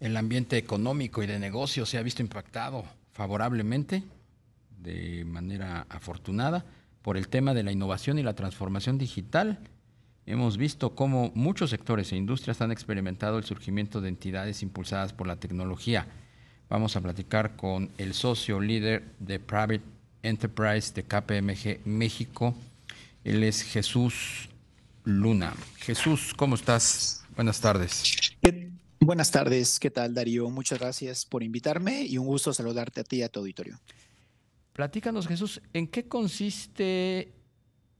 el ambiente económico y de negocio se ha visto impactado favorablemente, de manera afortunada, por el tema de la innovación y la transformación digital. Hemos visto cómo muchos sectores e industrias han experimentado el surgimiento de entidades impulsadas por la tecnología. Vamos a platicar con el socio líder de Private Enterprise de KPMG México. Él es Jesús Luna. Jesús, ¿cómo estás? Buenas tardes. Buenas tardes, ¿qué tal Darío? Muchas gracias por invitarme y un gusto saludarte a ti y a tu auditorio. Platícanos, Jesús, ¿en qué consiste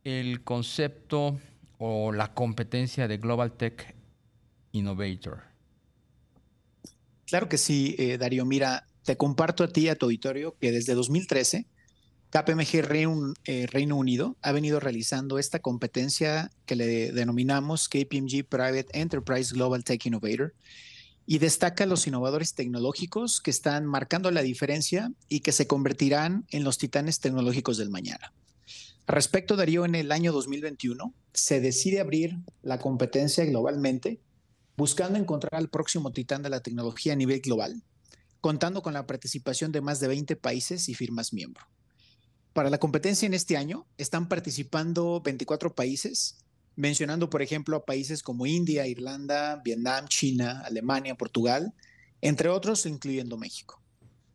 el concepto o la competencia de Global Tech Innovator? Claro que sí, eh, Darío. Mira, te comparto a ti y a tu auditorio que desde 2013 KPMG eh, Reino, Unido ha venido realizando esta competencia que le denominamos KPMG Private Enterprise Global Tech Innovator y destaca los innovadores tecnológicos que están marcando la diferencia y que se convertirán en los titanes tecnológicos del mañana. respecto, Darío, en el año 2021 se decide abrir la competencia globalmente buscando encontrar al próximo titán de la tecnología a nivel global, contando con la participación de más de 20 países y firmas miembro. Para la competencia en este año están participando 24 países, mencionando por ejemplo a países como India, Irlanda, Vietnam, China, Alemania, Portugal, entre otros incluyendo México.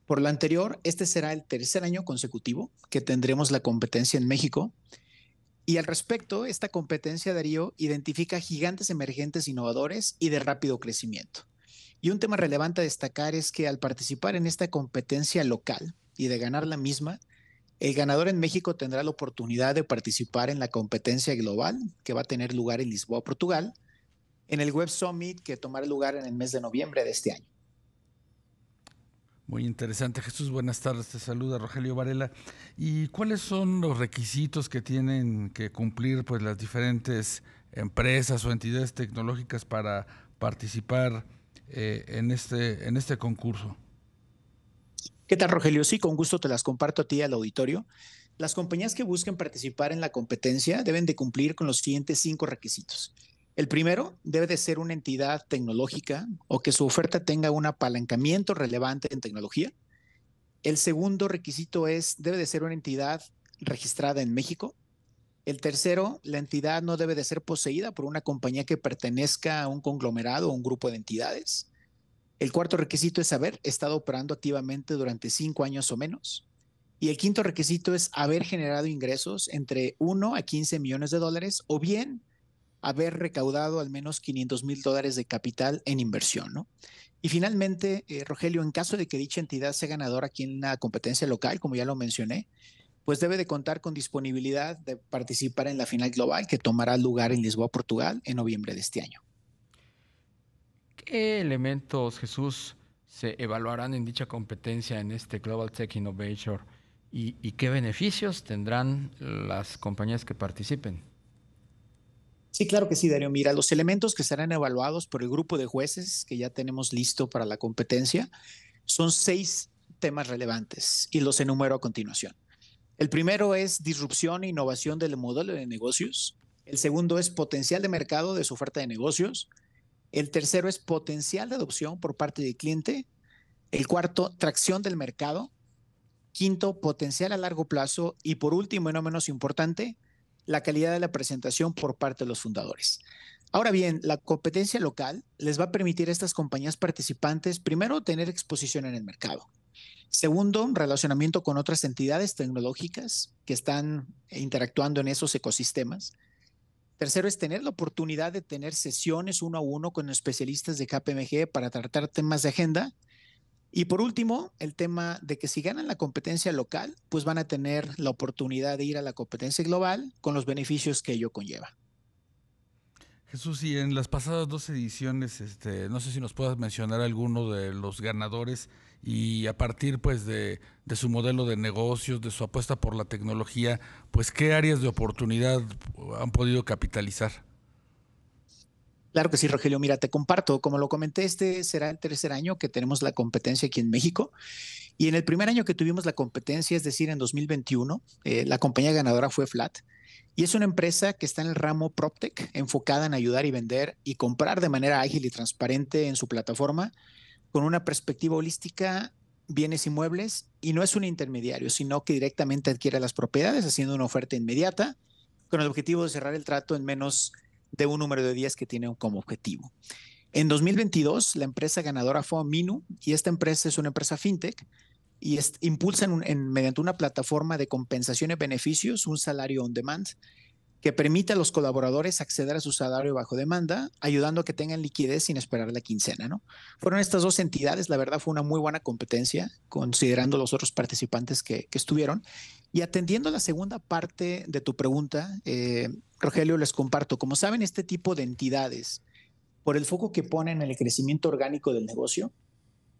Por lo anterior, este será el tercer año consecutivo que tendremos la competencia en México. Y al respecto, esta competencia, Darío, identifica gigantes emergentes innovadores y de rápido crecimiento. Y un tema relevante a destacar es que al participar en esta competencia local y de ganar la misma, el ganador en México tendrá la oportunidad de participar en la competencia global que va a tener lugar en Lisboa, Portugal, en el Web Summit que tomará lugar en el mes de noviembre de este año. Muy interesante, Jesús. Buenas tardes. Te saluda Rogelio Varela. ¿Y cuáles son los requisitos que tienen que cumplir pues, las diferentes empresas o entidades tecnológicas para participar eh, en, este, en este concurso? ¿Qué tal, Rogelio? Sí, con gusto te las comparto a ti al auditorio. Las compañías que busquen participar en la competencia deben de cumplir con los siguientes cinco requisitos. El primero debe de ser una entidad tecnológica o que su oferta tenga un apalancamiento relevante en tecnología. El segundo requisito es, debe de ser una entidad registrada en México. El tercero, la entidad no debe de ser poseída por una compañía que pertenezca a un conglomerado o un grupo de entidades. El cuarto requisito es haber estado operando activamente durante cinco años o menos. Y el quinto requisito es haber generado ingresos entre 1 a 15 millones de dólares o bien haber recaudado al menos 500 mil dólares de capital en inversión. Y finalmente, eh, Rogelio, en caso de que dicha entidad sea ganadora aquí en la competencia local, como ya lo mencioné, pues debe de contar con disponibilidad de participar en la final global que tomará lugar en Lisboa, Portugal, en noviembre de este año. ¿Qué elementos, Jesús, se evaluarán en dicha competencia en este Global Tech Innovator y, y qué beneficios tendrán las compañías que participen? Sí, claro que sí, Darío. Mira, los elementos que serán evaluados por el grupo de jueces que ya tenemos listo para la competencia son seis temas relevantes y los enumero a continuación. El primero es disrupción e innovación del modelo de negocios. El segundo es potencial de mercado de su oferta de negocios. El tercero es potencial de adopción por parte del cliente. El cuarto, tracción del mercado. Quinto, potencial a largo plazo. Y por último, y no menos importante, la calidad de la presentación por parte de los fundadores. Ahora bien, la competencia local les va a permitir a estas compañías participantes, primero, tener exposición en el mercado. Segundo, relacionamiento con otras entidades tecnológicas que están interactuando en esos ecosistemas. Tercero es tener la oportunidad de tener sesiones uno a uno con especialistas de KPMG para tratar temas de agenda. Y por último, el tema de que si ganan la competencia local, pues van a tener la oportunidad de ir a la competencia global con los beneficios que ello conlleva. Jesús, y en las pasadas dos ediciones, este, no sé si nos puedas mencionar alguno de los ganadores y a partir pues de, su modelo de negocios, de su apuesta por la tecnología, pues qué áreas de oportunidad han podido capitalizar. Claro que sí, Rogelio. Mira, te comparto, como lo comenté, este será el tercer año que tenemos la competencia aquí en México. Y en el primer año que tuvimos la competencia, es decir, en 2021, eh, la compañía ganadora fue Flat y es una empresa que está en el ramo PropTech, enfocada en ayudar y vender y comprar de manera ágil y transparente en su plataforma, con una perspectiva holística, bienes inmuebles, y no es un intermediario, sino que directamente adquiere las propiedades haciendo una oferta inmediata, con el objetivo de cerrar el trato en menos de un número de días que tiene como objetivo. En 2022, la empresa ganadora fue Minu, y esta empresa es una empresa fintech y impulsan mediante una plataforma de compensación y beneficios un salario on demand que permite a los colaboradores acceder a su salario bajo demanda, ayudando a que tengan liquidez sin esperar la quincena. ¿no? Fueron estas dos entidades, la verdad fue una muy buena competencia, considerando los otros participantes que, estuvieron. Y atendiendo la segunda parte de tu pregunta, eh, Rogelio, les comparto, como saben, este tipo de entidades, por el foco que ponen en el crecimiento orgánico del negocio,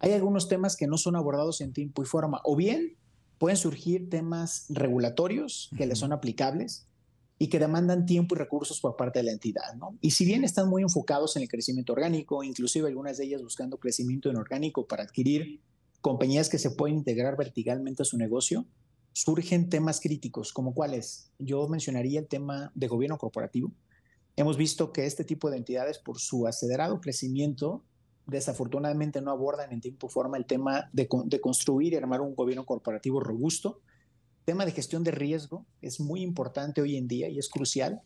hay algunos temas que no son abordados en tiempo y forma, o bien pueden surgir temas regulatorios que les son aplicables y que demandan tiempo y recursos por parte de la entidad. Y si bien están muy enfocados en el crecimiento orgánico, inclusive algunas de ellas buscando crecimiento inorgánico para adquirir compañías que se pueden integrar verticalmente a su negocio, surgen temas críticos, como cuáles. Yo mencionaría el tema de gobierno corporativo. Hemos visto que este tipo de entidades, por su acelerado crecimiento, desafortunadamente no abordan en tiempo forma el tema de, construir y armar un gobierno corporativo robusto. tema de gestión de riesgo es muy importante hoy en día y es crucial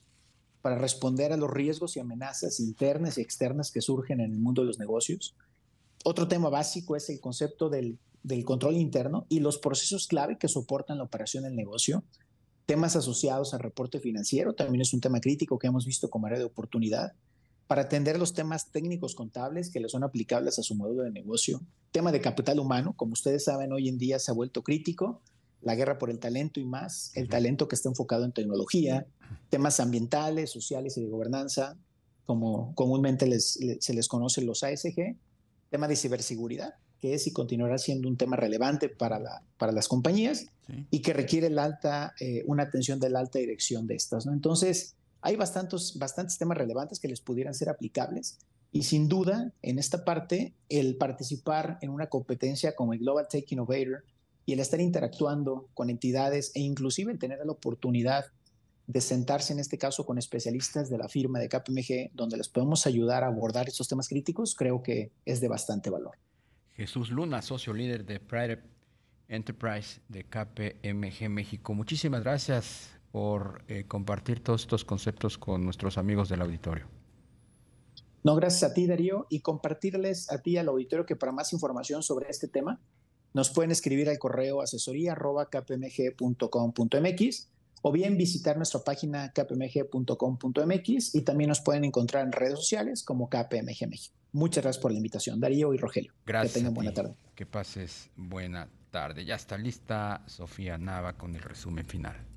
para responder a los riesgos y amenazas internas y externas que surgen en el mundo de los negocios. Otro tema básico es el concepto del control interno y los procesos clave que soportan la operación del negocio. Temas asociados al reporte financiero también es un tema crítico que hemos visto como área de oportunidad para atender los temas técnicos contables que le son aplicables a su modelo de negocio. Tema de capital humano, como ustedes saben, hoy en día se ha vuelto crítico, la guerra por el talento y más, el talento que está enfocado en tecnología, temas ambientales, sociales y de gobernanza, como comúnmente se les conoce los ASG, tema de ciberseguridad, que es y continuará siendo un tema relevante para, las compañías y que requiere alta, eh, una atención de la alta dirección de estas. ¿no? Entonces, hay bastantes, bastantes temas relevantes que les pudieran ser aplicables. Y sin duda, en esta parte, el participar en una competencia como el Global Tech Innovator y el estar interactuando con entidades e inclusive el tener la oportunidad de sentarse en este caso con especialistas de la firma de KPMG, donde les podemos ayudar a abordar estos temas críticos, creo que es de bastante valor. Jesús Luna, socio líder de Private Enterprise de KPMG México. Muchísimas gracias, por eh, compartir todos estos conceptos con nuestros amigos del auditorio. No, gracias a ti, Darío, y compartirles a ti al auditorio que para más información sobre este tema nos pueden escribir al correo asesoría.kpmg.com.mx o bien visitar nuestra página kpmg.com.mx y también nos pueden encontrar en redes sociales como KPMG México. Muchas gracias por la invitación, Darío y Rogelio. Gracias. Que tengan buena tarde. Que pases buena tarde. Ya está lista Sofía Nava con el resumen final.